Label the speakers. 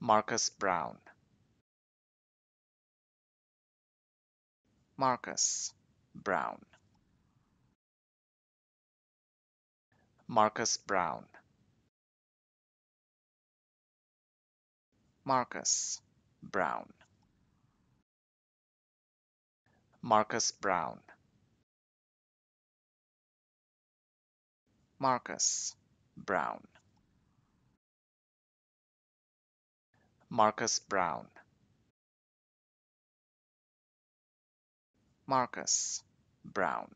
Speaker 1: Marcus Brown. Marcus Brown. Marcus Brown. Marcus Brown. Marcus Brown. Marcus Brown. Marcus Brown. Marcus Brown.